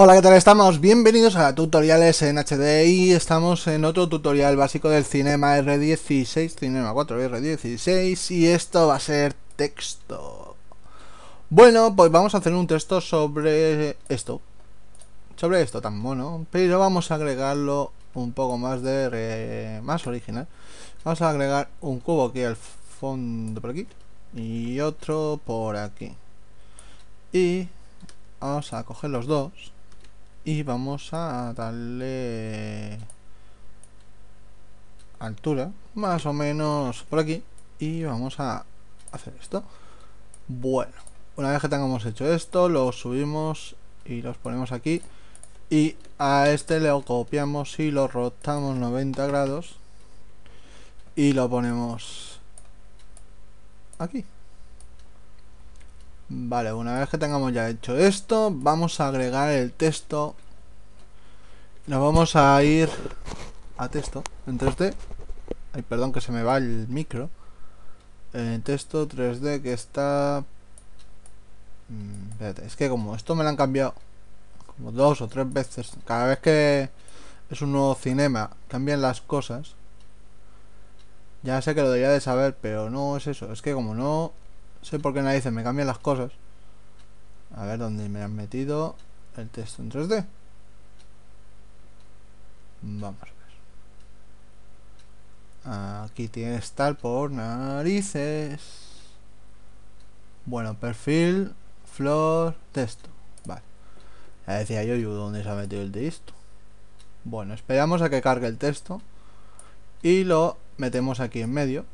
Hola, ¿qué tal estamos? Bienvenidos a Tutoriales en HD y estamos en otro tutorial básico del Cinema R16, Cinema 4 R16 y esto va a ser texto. Bueno, pues vamos a hacer un texto sobre esto, sobre esto tan mono, pero vamos a agregarlo un poco más de más original. Vamos a agregar un cubo aquí al fondo por aquí y otro por aquí. Y vamos a coger los dos y vamos a darle altura más o menos por aquí y vamos a hacer esto bueno una vez que tengamos hecho esto lo subimos y los ponemos aquí y a este le copiamos y lo rotamos 90 grados y lo ponemos aquí Vale, una vez que tengamos ya hecho esto, vamos a agregar el texto. Nos vamos a ir a texto en 3D. Ay, perdón que se me va el micro. En texto 3D que está... Mm, es que como esto me lo han cambiado como dos o tres veces, cada vez que es un nuevo cinema, cambian las cosas. Ya sé que lo debería de saber, pero no es eso. Es que como no sé por qué narices me cambian las cosas. A ver dónde me han metido el texto en 3D. Vamos a ver. Aquí tiene tal estar por narices. Bueno, perfil, flor, texto. Vale. Ya decía yo, yo dónde se ha metido el texto. Bueno, esperamos a que cargue el texto. Y lo metemos aquí en medio.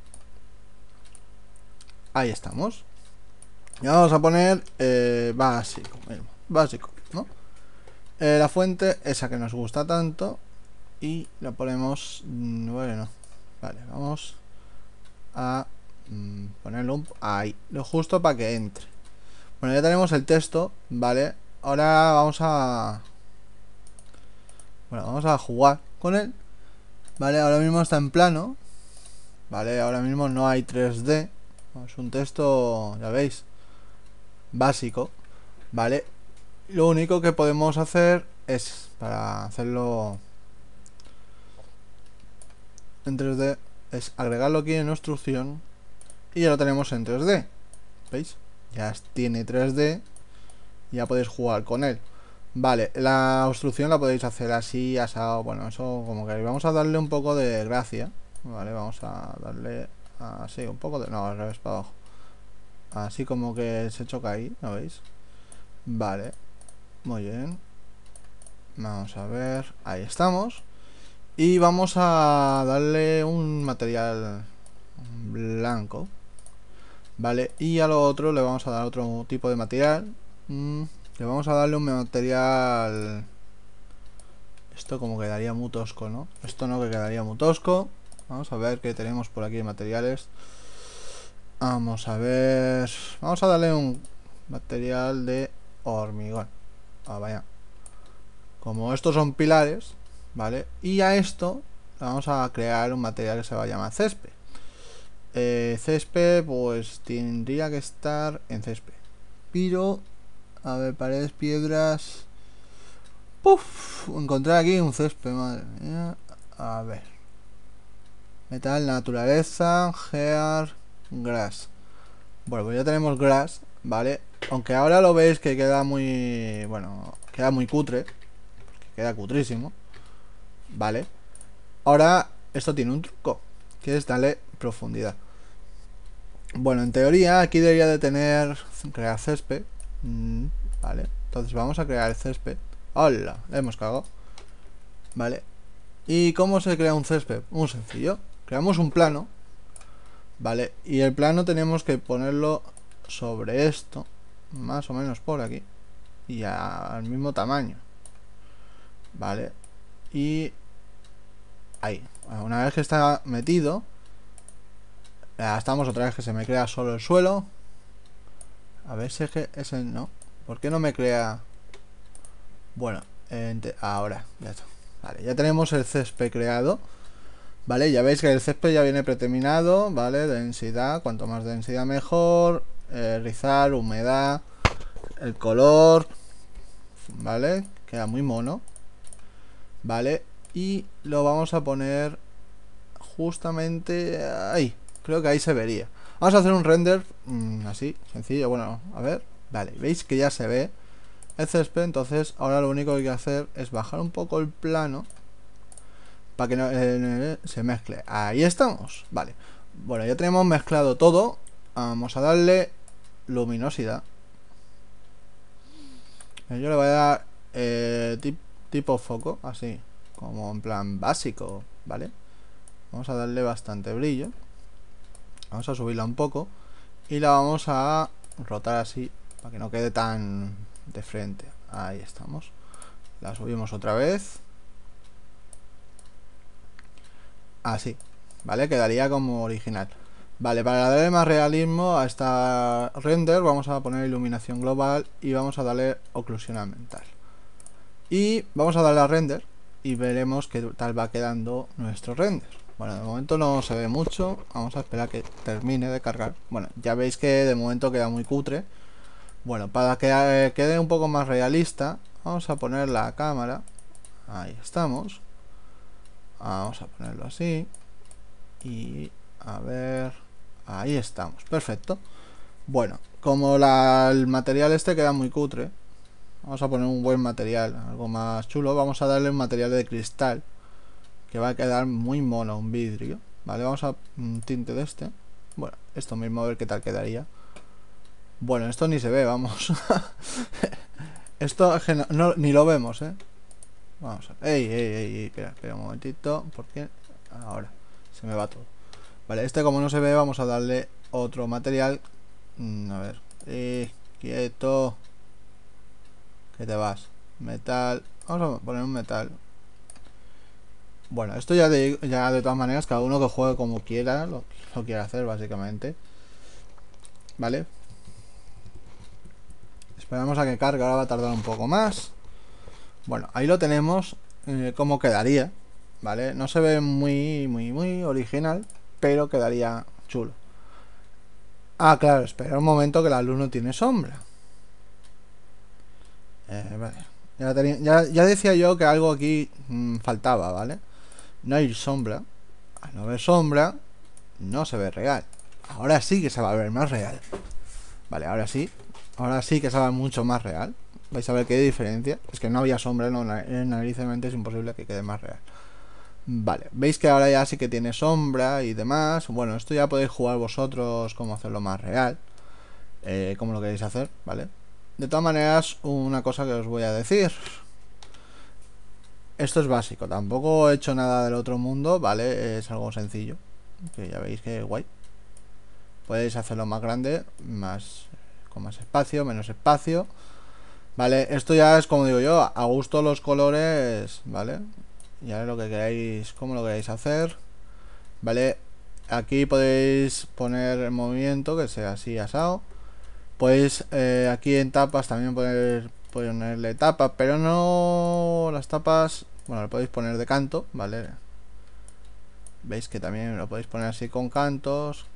Ahí estamos. Y vamos a poner eh, básico, eh, básico, ¿no? Eh, la fuente, esa que nos gusta tanto. Y la ponemos... Mm, bueno, vale, vamos a mm, ponerlo ahí, lo justo para que entre. Bueno, ya tenemos el texto, ¿vale? Ahora vamos a... Bueno, vamos a jugar con él. Vale, ahora mismo está en plano. Vale, ahora mismo no hay 3D. Es un texto, ya veis, básico, ¿vale? Lo único que podemos hacer es, para hacerlo en 3D, es agregarlo aquí en instrucción y ya lo tenemos en 3D. ¿Veis? Ya tiene 3D, ya podéis jugar con él. Vale, la obstrucción la podéis hacer así, asado, bueno, eso como que vamos a darle un poco de gracia. Vale, vamos a darle Así, un poco de... No, al revés, para abajo. Así como que se choca ahí, ¿no veis? Vale, muy bien. Vamos a ver, ahí estamos. Y vamos a darle un material blanco. Vale, y a lo otro le vamos a dar otro tipo de material. Mm, le vamos a darle un material... Esto como quedaría muy tosco, ¿no? Esto no que quedaría muy tosco. Vamos a ver qué tenemos por aquí de materiales. Vamos a ver... Vamos a darle un material de hormigón. Ah, vaya. Como estos son pilares, ¿vale? Y a esto vamos a crear un material que se va a llamar césped. Eh, césped, pues tendría que estar en césped. Piro, a ver, paredes, piedras... ¡Puf! Encontrar aquí un césped, madre mía. A ver. Metal, naturaleza, gear, grass. Bueno, pues ya tenemos grass, ¿vale? Aunque ahora lo veis que queda muy... Bueno, queda muy cutre. Queda cutrísimo. ¿Vale? Ahora, esto tiene un truco. Que es darle profundidad. Bueno, en teoría aquí debería de tener... Crear césped. Mm, vale. Entonces vamos a crear el césped. ¡Hola! Le hemos cagado. ¿Vale? ¿Y cómo se crea un césped? Muy sencillo creamos un plano, ¿vale? Y el plano tenemos que ponerlo sobre esto, más o menos por aquí, y al mismo tamaño, ¿vale? Y ahí, una vez que está metido, estamos otra vez que se me crea solo el suelo, a ver si es que ese no, ¿por qué no me crea? Bueno, ahora, ya ya tenemos el césped creado. Vale, ya veis que el césped ya viene preterminado, ¿vale? Densidad, cuanto más densidad mejor, eh, rizar, humedad, el color, ¿vale? Queda muy mono, ¿vale? Y lo vamos a poner justamente ahí, creo que ahí se vería. Vamos a hacer un render mm, así, sencillo, bueno, a ver, vale, veis que ya se ve el césped, entonces ahora lo único que hay que hacer es bajar un poco el plano, para que no eh, eh, eh, se mezcle. Ahí estamos, vale. Bueno, ya tenemos mezclado todo. Vamos a darle luminosidad. Yo le voy a dar tipo foco, así, como en plan básico, ¿vale? Vamos a darle bastante brillo. Vamos a subirla un poco. Y la vamos a rotar así, para que no quede tan de frente. Ahí estamos. La subimos otra vez. así, ¿vale? Quedaría como original. Vale, para darle más realismo a esta render vamos a poner iluminación global y vamos a darle oclusión ambiental. Y vamos a darle a render y veremos qué tal va quedando nuestro render. Bueno, de momento no se ve mucho, vamos a esperar que termine de cargar. Bueno, ya veis que de momento queda muy cutre. Bueno, para que eh, quede un poco más realista, vamos a poner la cámara. Ahí estamos. Vamos a ponerlo así. Y a ver... Ahí estamos, perfecto. Bueno, como el material este queda muy cutre, vamos a poner un buen material, algo más chulo. Vamos a darle un material de cristal, que va a quedar muy mono, un vidrio. Vale, vamos a un tinte de este. Bueno, esto mismo a ver qué tal quedaría. Bueno, esto ni se ve, vamos. esto ni lo vemos, ¿eh? Vamos a... ¡Ey, ey, ey! espera, espera un momentito, porque ahora se me va todo. Vale, este como no se ve, vamos a darle otro material. Mm, a ver. Eh, quieto. ¿Qué te vas. Metal. Vamos a poner un metal. Bueno, esto ya de, ya de todas maneras, cada uno que juegue como quiera, lo, lo quiera hacer básicamente. Vale. Esperamos a que cargue, ahora va a tardar un poco más. Bueno, ahí lo tenemos eh, como quedaría, ¿vale? No se ve muy, muy, muy original, pero quedaría chulo. Ah, claro, espera un momento que la luz no tiene sombra. Eh, ya, decía yo que algo aquí mm, faltaba, ¿vale? No hay sombra. Al no ver sombra, no se ve real. Ahora sí que se va a ver más real. Vale, ahora sí. Ahora sí que se va mucho más real vais a ver qué diferencia. Es que no había sombra en el nariz de mente, es imposible que quede más real. Vale, veis que ahora ya sí que tiene sombra y demás. Bueno, esto ya podéis jugar vosotros cómo hacerlo más real. Eh, como lo queréis hacer, ¿vale? De todas maneras, una cosa que os voy a decir. Esto es básico, tampoco he hecho nada del otro mundo, ¿vale? Es algo sencillo. Que ya veis que guay. Podéis hacerlo más grande, más con más espacio, menos espacio. Vale, esto ya es como digo yo, a gusto los colores, ¿vale? Ya lo que queráis, como lo queráis hacer, ¿vale? Aquí podéis poner el movimiento que sea así asado. Podéis eh, aquí en tapas también poner, ponerle tapas, pero no las tapas, bueno, lo podéis poner de canto, ¿vale? Veis que también lo podéis poner así con cantos,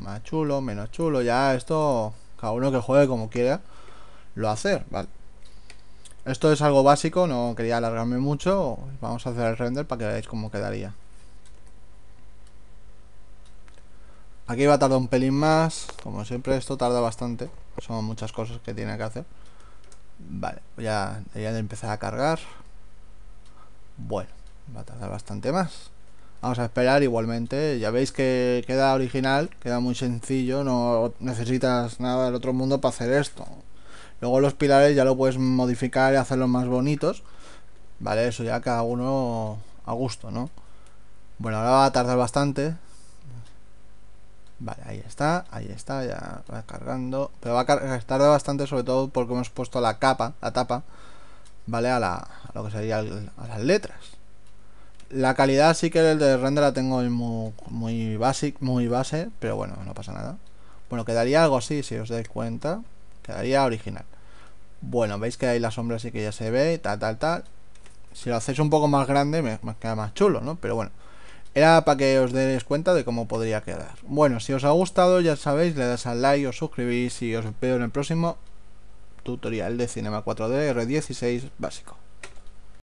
más chulo, menos chulo, ya esto, cada uno que juegue como quiera, lo hacer, ¿vale? Esto es algo básico, no quería alargarme mucho. Vamos a hacer el render para que veáis cómo quedaría. Aquí va a tardar un pelín más. Como siempre, esto tarda bastante. Son muchas cosas que tiene que hacer. Vale, pues ya ya empezar a cargar. Bueno, va a tardar bastante más. Vamos a esperar igualmente. Ya veis que queda original, queda muy sencillo. No necesitas nada del otro mundo para hacer esto. Luego los pilares ya lo puedes modificar y hacerlos más bonitos. Vale, eso ya cada uno a gusto, ¿no? Bueno, ahora va a tardar bastante. Vale, ahí está, ahí está, ya va cargando. Pero va a tardar bastante sobre todo porque hemos puesto la capa, la tapa, ¿vale? A, la, lo que sería a las letras. La calidad sí que el de render la tengo muy, muy, muy base, pero bueno, no pasa nada. Bueno, quedaría algo así, si os dais cuenta quedaría original bueno, veis que ahí la sombra sí que ya se ve, tal, tal, tal si lo hacéis un poco más grande me, queda más chulo, ¿no? pero bueno era para que os deis cuenta de cómo podría quedar bueno, si os ha gustado ya sabéis, le das al like, os suscribís y os veo en el próximo tutorial de Cinema 4D R16 básico